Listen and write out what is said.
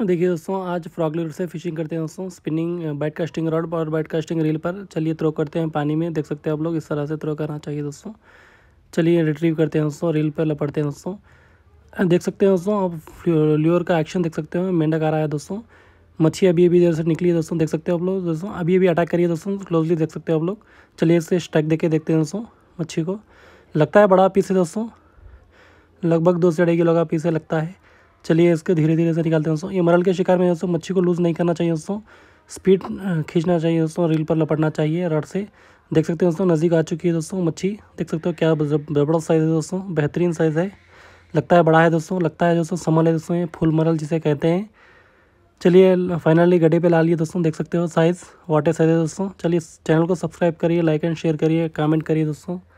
हाँ, देखिए दोस्तों आज फ्रॉग लीवर से फिशिंग करते हैं दोस्तों स्पिनिंग बैट कास्टिंग रॉड और बैट कास्टिंग रील पर चलिए थ्रो करते हैं पानी में देख सकते हैं आप लोग इस तरह से थ्रो करना चाहिए दोस्तों चलिए रिट्रीव करते हैं दोस्तों रील पर लपड़ते हैं दोस्तों देख सकते हैं दोस्तों आप ल्योर का एक्शन देख सकते हो मेंढक आ रहा है दोस्तों मच्छी अभी अभी इधर से निकली है दोस्तों देख सकते हो आप लोग दोस्तों अभी अभी अटैक करिए दोस्तों क्लोजली देख सकते हो आप लोग चलिए इसे स्टैक देके देखते हैं दोस्तों मच्छी को लगता है बड़ा पीस है दोस्तों लगभग दो से अढ़ाई किलो का पीस है लगता है चलिए इसके धीरे धीरे से निकालते हैं दोस्तों ये मरल के शिकार में दोस्तों मच्छी को लूज़ नहीं करना चाहिए दोस्तों स्पीड खींचना चाहिए दोस्तों रील पर लपटना चाहिए रड से देख सकते हो दोस्तों नज़दीक आ चुकी है दोस्तों मच्छी देख सकते हो क्या बड़ा साइज़ है दोस्तों बेहतरीन साइज़ है लगता है बड़ा है दोस्तों लगता है दोस्तों समल है दोस्तों ये फुल मरल जिसे कहते हैं चलिए फाइनली गड्ढे पे ला लिए दोस्तों देख सकते हो साइज़ वाटर साइज़ है दोस्तों चलिए चैनल को सब्सक्राइब करिए लाइक एंड शेयर करिए कमेंट करिए दोस्तों